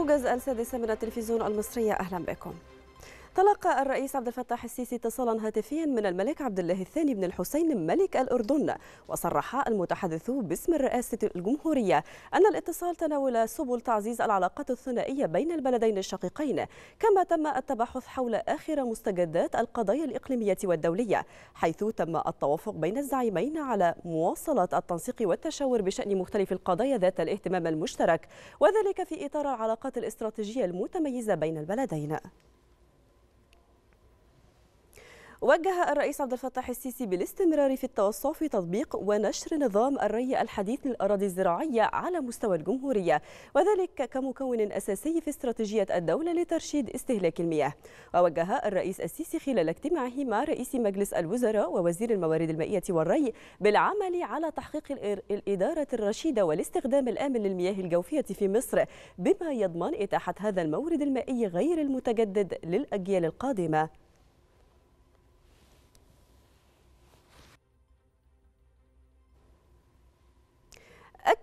موجز السادسة من التلفزيون المصرية أهلا بكم تلقى الرئيس عبد الفتاح السيسي اتصالا هاتفيا من الملك عبد الله الثاني بن الحسين ملك الأردن وصرح المتحدث باسم رئاسة الجمهورية أن الاتصال تناول سبل تعزيز العلاقات الثنائية بين البلدين الشقيقين كما تم التباحث حول آخر مستجدات القضايا الإقليمية والدولية حيث تم التوافق بين الزعيمين على مواصلة التنسيق والتشاور بشأن مختلف القضايا ذات الاهتمام المشترك وذلك في إطار العلاقات الاستراتيجية المتميزة بين البلدين وجه الرئيس عبد الفتاح السيسي بالاستمرار في التوسع في تطبيق ونشر نظام الري الحديث للأراضي الزراعية على مستوى الجمهورية وذلك كمكون أساسي في استراتيجية الدولة لترشيد استهلاك المياه ووجه الرئيس السيسي خلال اجتماعه مع رئيس مجلس الوزراء ووزير الموارد المائية والري بالعمل على تحقيق الإدارة الرشيدة والاستخدام الآمن للمياه الجوفية في مصر بما يضمن إتاحة هذا المورد المائي غير المتجدد للأجيال القادمة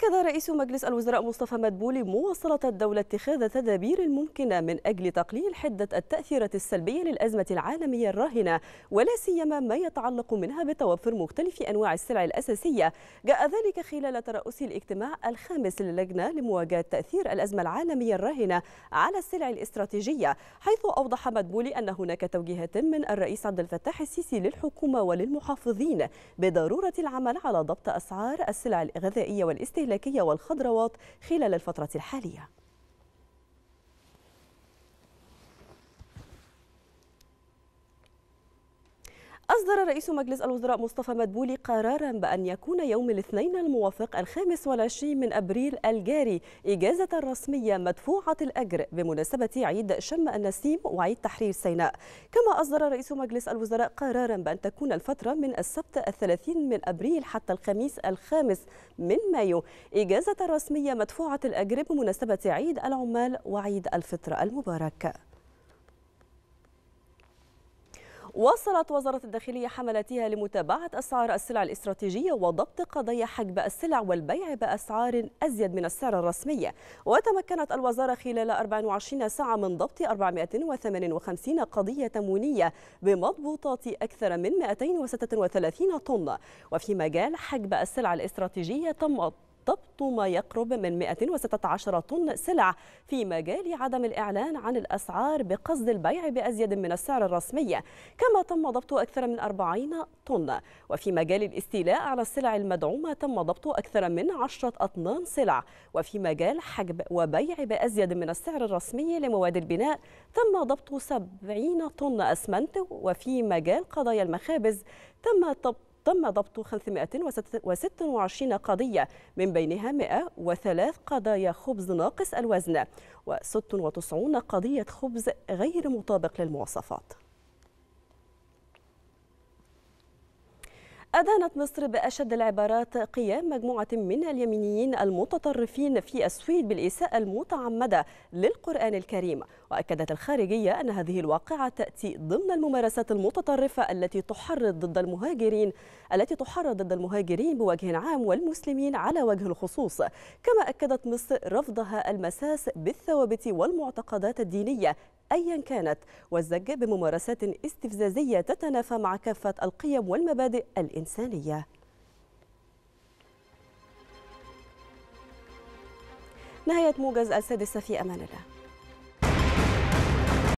أكد رئيس مجلس الوزراء مصطفى مدبولي مواصلة الدولة اتخاذ تدابير ممكنة من أجل تقليل حدة التأثيرات السلبية للأزمة العالمية الراهنة ولا سيما ما يتعلق منها بتوفر مختلف أنواع السلع الأساسية جاء ذلك خلال ترأس الاجتماع الخامس للجنة لمواجهة تأثير الأزمة العالمية الراهنة على السلع الاستراتيجية حيث أوضح مدبولي أن هناك توجيهات من الرئيس عبد الفتاح السيسي للحكومة وللمحافظين بضرورة العمل على ضبط أسعار السلع الغذائية والاستهلاكية الاستهلاكية والخضروات خلال الفترة الحالية أصدر رئيس مجلس الوزراء مصطفى مدبولي قرارا بأن يكون يوم الاثنين الموافق الخامس والعشرين من أبريل الجاري إجازة رسمية مدفوعة الأجر بمناسبة عيد شم النسيم وعيد تحرير سيناء كما أصدر رئيس مجلس الوزراء قرارا بأن تكون الفترة من السبت الثلاثين من أبريل حتى الخميس الخامس من مايو إجازة رسمية مدفوعة الأجر بمناسبة عيد العمال وعيد الفطر المبارك وصلت وزارة الداخلية حملاتها لمتابعة أسعار السلع الاستراتيجية وضبط قضايا حجب السلع والبيع بأسعار أزيد من السعر الرسمي وتمكنت الوزارة خلال 24 ساعة من ضبط 458 قضية تموينية بمضبوطات أكثر من 236 طن وفي مجال حجب السلع الاستراتيجية تم ضبط ما يقرب من 116 طن سلع في مجال عدم الإعلان عن الأسعار بقصد البيع بأزيد من السعر الرسمي كما تم ضبط أكثر من 40 طن وفي مجال الاستيلاء على السلع المدعومة تم ضبط أكثر من 10 أطنان سلع وفي مجال حجب وبيع بأزيد من السعر الرسمي لمواد البناء تم ضبط 70 طن أسمنت وفي مجال قضايا المخابز تم تم ضبط 526 قضية من بينها 103 قضايا خبز ناقص الوزن و96 قضية خبز غير مطابق للمواصفات أدانت مصر بأشد العبارات قيام مجموعة من اليمينيين المتطرفين في السويد بالإساءة المتعمدة للقرآن الكريم وأكدت الخارجية أن هذه الواقعة تأتي ضمن الممارسات المتطرفة التي تحرض ضد المهاجرين التي تحرض ضد المهاجرين بوجه عام والمسلمين على وجه الخصوص كما أكدت مصر رفضها المساس بالثوابت والمعتقدات الدينية أيا كانت والزج بممارسات استفزازية تتنافى مع كافة القيم والمبادئ الإنسانية نهاية موجز السادسة في أمان الله